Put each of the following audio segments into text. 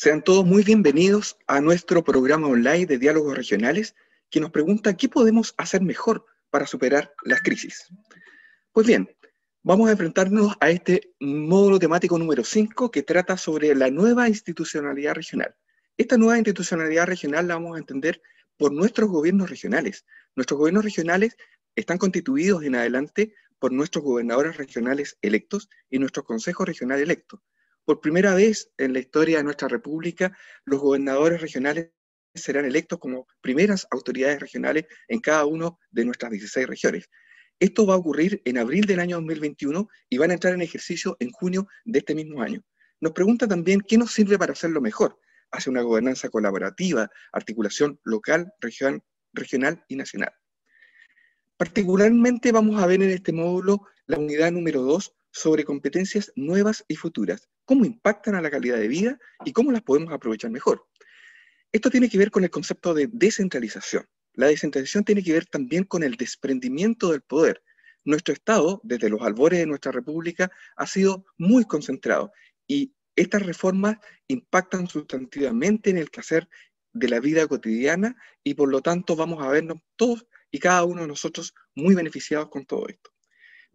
Sean todos muy bienvenidos a nuestro programa online de diálogos regionales que nos pregunta qué podemos hacer mejor para superar las crisis. Pues bien, vamos a enfrentarnos a este módulo temático número 5 que trata sobre la nueva institucionalidad regional. Esta nueva institucionalidad regional la vamos a entender por nuestros gobiernos regionales. Nuestros gobiernos regionales están constituidos en adelante por nuestros gobernadores regionales electos y nuestro consejo regional electo. Por primera vez en la historia de nuestra República, los gobernadores regionales serán electos como primeras autoridades regionales en cada una de nuestras 16 regiones. Esto va a ocurrir en abril del año 2021 y van a entrar en ejercicio en junio de este mismo año. Nos pregunta también qué nos sirve para hacerlo mejor, hacia una gobernanza colaborativa, articulación local, regional, regional y nacional. Particularmente vamos a ver en este módulo la unidad número 2, sobre competencias nuevas y futuras, cómo impactan a la calidad de vida y cómo las podemos aprovechar mejor. Esto tiene que ver con el concepto de descentralización. La descentralización tiene que ver también con el desprendimiento del poder. Nuestro Estado, desde los albores de nuestra República, ha sido muy concentrado y estas reformas impactan sustantivamente en el quehacer de la vida cotidiana y por lo tanto vamos a vernos todos y cada uno de nosotros muy beneficiados con todo esto.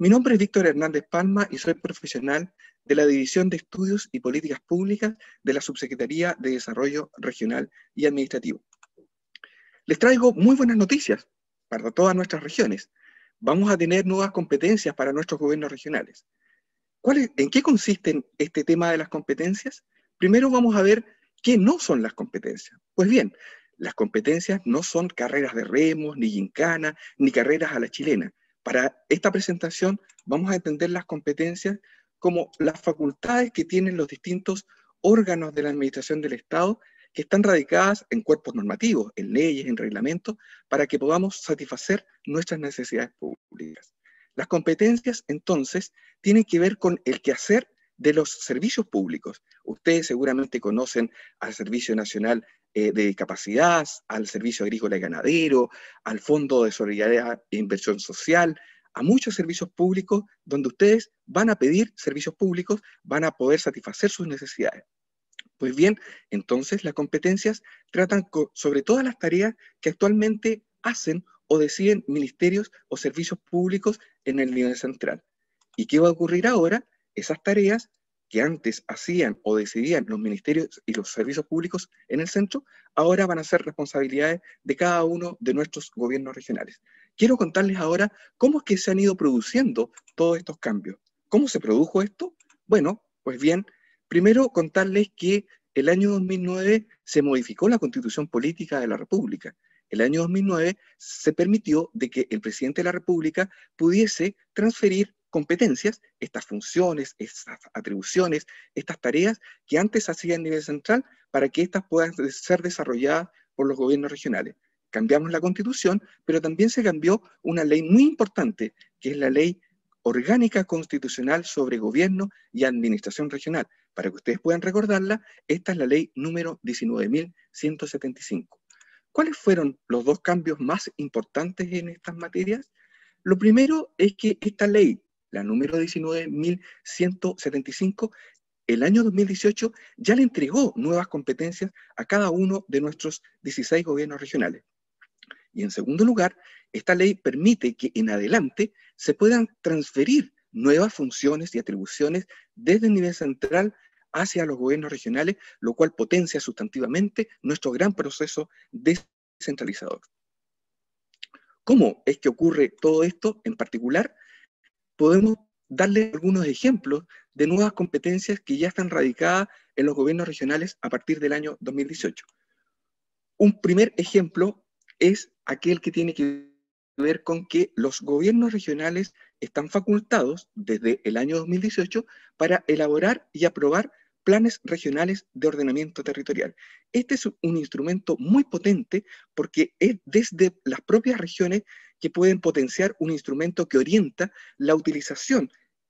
Mi nombre es Víctor Hernández Palma y soy profesional de la División de Estudios y Políticas Públicas de la Subsecretaría de Desarrollo Regional y Administrativo. Les traigo muy buenas noticias para todas nuestras regiones. Vamos a tener nuevas competencias para nuestros gobiernos regionales. ¿Cuál ¿En qué consiste este tema de las competencias? Primero vamos a ver qué no son las competencias. Pues bien, las competencias no son carreras de remos, ni gincana, ni carreras a la chilena para esta presentación vamos a entender las competencias como las facultades que tienen los distintos órganos de la Administración del Estado que están radicadas en cuerpos normativos, en leyes, en reglamentos, para que podamos satisfacer nuestras necesidades públicas. Las competencias, entonces, tienen que ver con el quehacer de los servicios públicos. Ustedes seguramente conocen al Servicio Nacional eh, de discapacidad, al servicio agrícola y ganadero, al Fondo de Solidaridad e Inversión Social, a muchos servicios públicos donde ustedes van a pedir servicios públicos, van a poder satisfacer sus necesidades. Pues bien, entonces las competencias tratan sobre todas las tareas que actualmente hacen o deciden ministerios o servicios públicos en el nivel central. ¿Y qué va a ocurrir ahora? Esas tareas que antes hacían o decidían los ministerios y los servicios públicos en el centro, ahora van a ser responsabilidades de cada uno de nuestros gobiernos regionales. Quiero contarles ahora cómo es que se han ido produciendo todos estos cambios. ¿Cómo se produjo esto? Bueno, pues bien, primero contarles que el año 2009 se modificó la constitución política de la República. El año 2009 se permitió de que el presidente de la República pudiese transferir competencias, estas funciones, estas atribuciones, estas tareas que antes hacían a nivel central para que éstas puedan ser desarrolladas por los gobiernos regionales. Cambiamos la constitución, pero también se cambió una ley muy importante, que es la ley orgánica constitucional sobre gobierno y administración regional. Para que ustedes puedan recordarla, esta es la ley número 19.175. ¿Cuáles fueron los dos cambios más importantes en estas materias? Lo primero es que esta ley la número 19.175, el año 2018 ya le entregó nuevas competencias a cada uno de nuestros 16 gobiernos regionales. Y en segundo lugar, esta ley permite que en adelante se puedan transferir nuevas funciones y atribuciones desde el nivel central hacia los gobiernos regionales, lo cual potencia sustantivamente nuestro gran proceso descentralizador. ¿Cómo es que ocurre todo esto en particular? podemos darle algunos ejemplos de nuevas competencias que ya están radicadas en los gobiernos regionales a partir del año 2018. Un primer ejemplo es aquel que tiene que ver con que los gobiernos regionales están facultados desde el año 2018 para elaborar y aprobar planes regionales de ordenamiento territorial. Este es un instrumento muy potente porque es desde las propias regiones que pueden potenciar un instrumento que orienta la utilización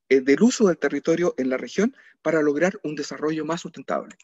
eh, del uso del territorio en la región para lograr un desarrollo más sustentable.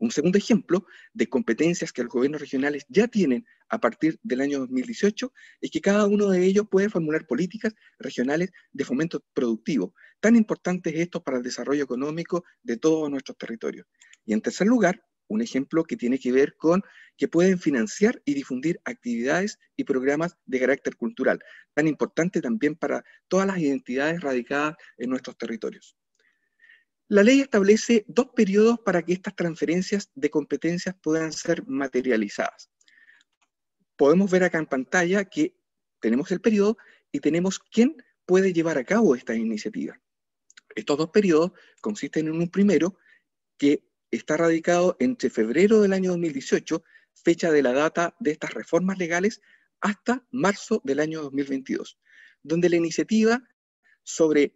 Un segundo ejemplo de competencias que los gobiernos regionales ya tienen a partir del año 2018 es que cada uno de ellos puede formular políticas regionales de fomento productivo. Tan importantes estos para el desarrollo económico de todos nuestros territorios. Y en tercer lugar, un ejemplo que tiene que ver con que pueden financiar y difundir actividades y programas de carácter cultural, tan importante también para todas las identidades radicadas en nuestros territorios. La ley establece dos periodos para que estas transferencias de competencias puedan ser materializadas. Podemos ver acá en pantalla que tenemos el periodo y tenemos quién puede llevar a cabo esta iniciativa. Estos dos periodos consisten en un primero que está radicado entre febrero del año 2018, fecha de la data de estas reformas legales, hasta marzo del año 2022, donde la iniciativa sobre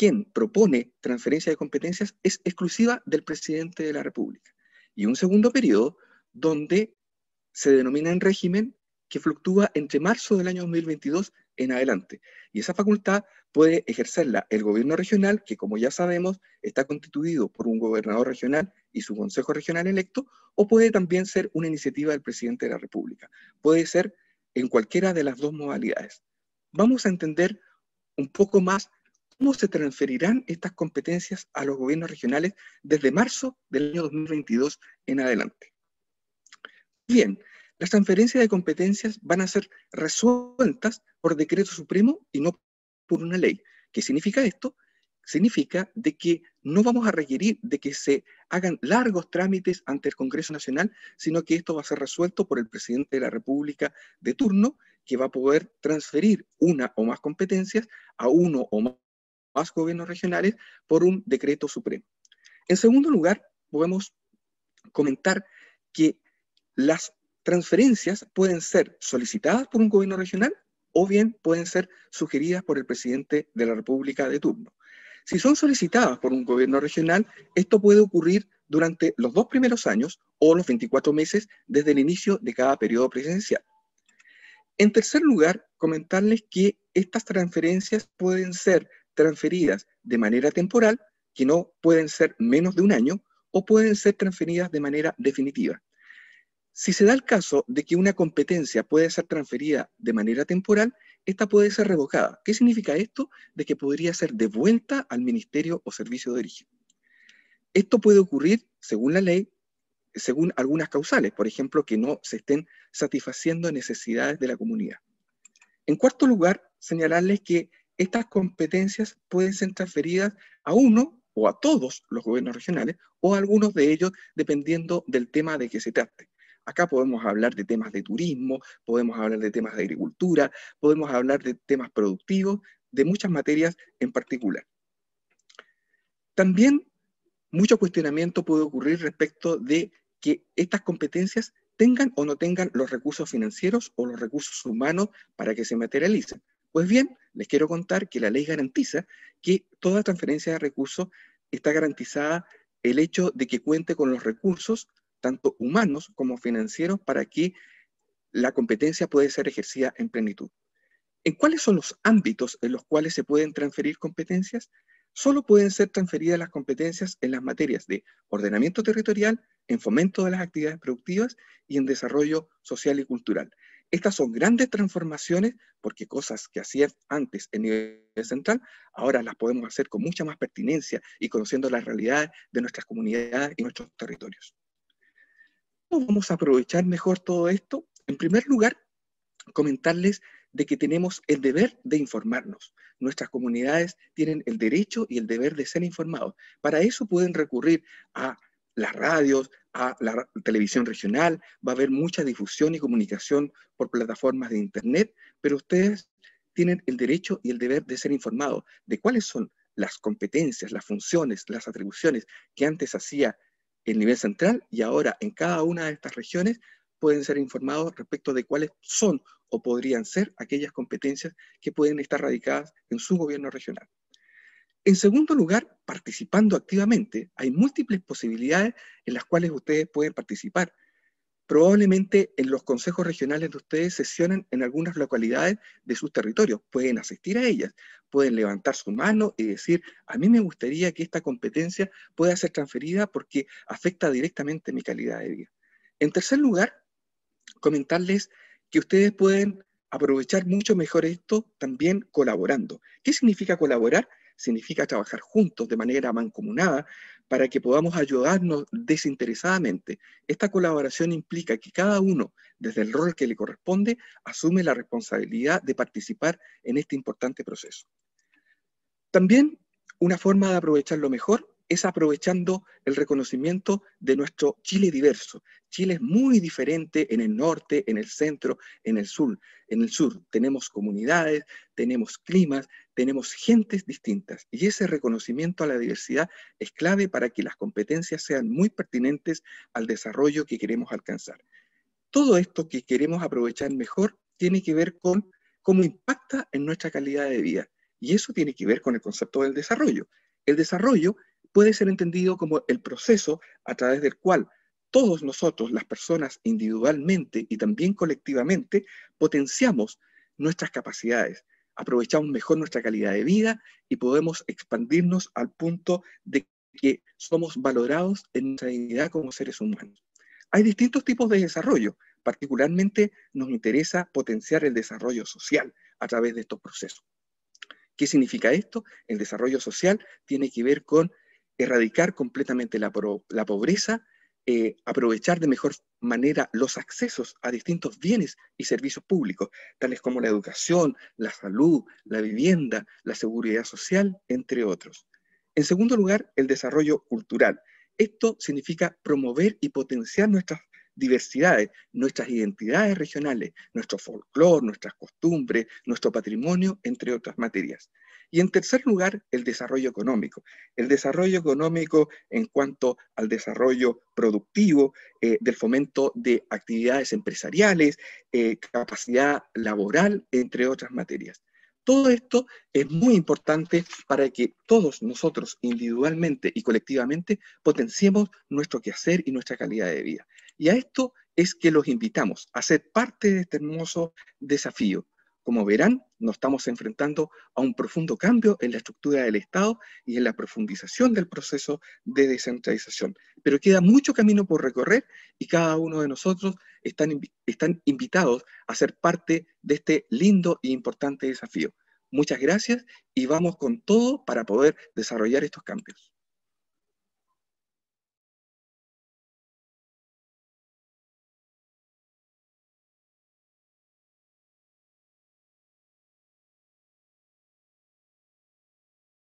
quien propone transferencia de competencias es exclusiva del presidente de la República. Y un segundo periodo donde se denomina en régimen que fluctúa entre marzo del año 2022 en adelante. Y esa facultad puede ejercerla el gobierno regional, que como ya sabemos está constituido por un gobernador regional y su consejo regional electo, o puede también ser una iniciativa del presidente de la República. Puede ser en cualquiera de las dos modalidades. Vamos a entender un poco más cómo se transferirán estas competencias a los gobiernos regionales desde marzo del año 2022 en adelante. Bien, las transferencias de competencias van a ser resueltas por decreto supremo y no por una ley. ¿Qué significa esto? Significa de que no vamos a requerir de que se hagan largos trámites ante el Congreso Nacional, sino que esto va a ser resuelto por el presidente de la República de turno, que va a poder transferir una o más competencias a uno o más más gobiernos regionales por un decreto supremo. En segundo lugar, podemos comentar que las transferencias pueden ser solicitadas por un gobierno regional o bien pueden ser sugeridas por el presidente de la República de turno. Si son solicitadas por un gobierno regional, esto puede ocurrir durante los dos primeros años o los 24 meses desde el inicio de cada periodo presidencial. En tercer lugar, comentarles que estas transferencias pueden ser transferidas de manera temporal, que no pueden ser menos de un año, o pueden ser transferidas de manera definitiva. Si se da el caso de que una competencia puede ser transferida de manera temporal, esta puede ser revocada. ¿Qué significa esto? De que podría ser devuelta al ministerio o servicio de origen. Esto puede ocurrir, según la ley, según algunas causales, por ejemplo, que no se estén satisfaciendo necesidades de la comunidad. En cuarto lugar, señalarles que estas competencias pueden ser transferidas a uno o a todos los gobiernos regionales o a algunos de ellos dependiendo del tema de que se trate. Acá podemos hablar de temas de turismo, podemos hablar de temas de agricultura, podemos hablar de temas productivos, de muchas materias en particular. También mucho cuestionamiento puede ocurrir respecto de que estas competencias tengan o no tengan los recursos financieros o los recursos humanos para que se materialicen. Pues bien, les quiero contar que la ley garantiza que toda transferencia de recursos está garantizada el hecho de que cuente con los recursos, tanto humanos como financieros, para que la competencia puede ser ejercida en plenitud. ¿En cuáles son los ámbitos en los cuales se pueden transferir competencias? Solo pueden ser transferidas las competencias en las materias de ordenamiento territorial, en fomento de las actividades productivas y en desarrollo social y cultural. Estas son grandes transformaciones porque cosas que hacían antes en nivel central, ahora las podemos hacer con mucha más pertinencia y conociendo la realidad de nuestras comunidades y nuestros territorios. ¿Cómo vamos a aprovechar mejor todo esto? En primer lugar, comentarles de que tenemos el deber de informarnos. Nuestras comunidades tienen el derecho y el deber de ser informados. Para eso pueden recurrir a las radios, a la televisión regional, va a haber mucha difusión y comunicación por plataformas de Internet, pero ustedes tienen el derecho y el deber de ser informados de cuáles son las competencias, las funciones, las atribuciones que antes hacía el nivel central y ahora en cada una de estas regiones pueden ser informados respecto de cuáles son o podrían ser aquellas competencias que pueden estar radicadas en su gobierno regional. En segundo lugar, participando activamente. Hay múltiples posibilidades en las cuales ustedes pueden participar. Probablemente en los consejos regionales de ustedes sesionan en algunas localidades de sus territorios. Pueden asistir a ellas, pueden levantar su mano y decir, a mí me gustaría que esta competencia pueda ser transferida porque afecta directamente mi calidad de vida. En tercer lugar, comentarles que ustedes pueden aprovechar mucho mejor esto también colaborando. ¿Qué significa colaborar? significa trabajar juntos de manera mancomunada para que podamos ayudarnos desinteresadamente. Esta colaboración implica que cada uno, desde el rol que le corresponde, asume la responsabilidad de participar en este importante proceso. También una forma de aprovecharlo mejor es aprovechando el reconocimiento de nuestro Chile diverso. Chile es muy diferente en el norte, en el centro, en el sur. En el sur tenemos comunidades, tenemos climas, tenemos gentes distintas y ese reconocimiento a la diversidad es clave para que las competencias sean muy pertinentes al desarrollo que queremos alcanzar. Todo esto que queremos aprovechar mejor tiene que ver con cómo impacta en nuestra calidad de vida y eso tiene que ver con el concepto del desarrollo. El desarrollo puede ser entendido como el proceso a través del cual todos nosotros, las personas individualmente y también colectivamente, potenciamos nuestras capacidades, aprovechamos mejor nuestra calidad de vida y podemos expandirnos al punto de que somos valorados en nuestra dignidad como seres humanos. Hay distintos tipos de desarrollo. Particularmente nos interesa potenciar el desarrollo social a través de estos procesos. ¿Qué significa esto? El desarrollo social tiene que ver con erradicar completamente la, la pobreza eh, aprovechar de mejor manera los accesos a distintos bienes y servicios públicos, tales como la educación, la salud, la vivienda, la seguridad social, entre otros. En segundo lugar, el desarrollo cultural. Esto significa promover y potenciar nuestras diversidades, nuestras identidades regionales, nuestro folclore, nuestras costumbres, nuestro patrimonio, entre otras materias. Y en tercer lugar, el desarrollo económico. El desarrollo económico en cuanto al desarrollo productivo, eh, del fomento de actividades empresariales, eh, capacidad laboral, entre otras materias. Todo esto es muy importante para que todos nosotros individualmente y colectivamente potenciemos nuestro quehacer y nuestra calidad de vida. Y a esto es que los invitamos a ser parte de este hermoso desafío, como verán, nos estamos enfrentando a un profundo cambio en la estructura del Estado y en la profundización del proceso de descentralización. Pero queda mucho camino por recorrer y cada uno de nosotros están, están invitados a ser parte de este lindo e importante desafío. Muchas gracias y vamos con todo para poder desarrollar estos cambios.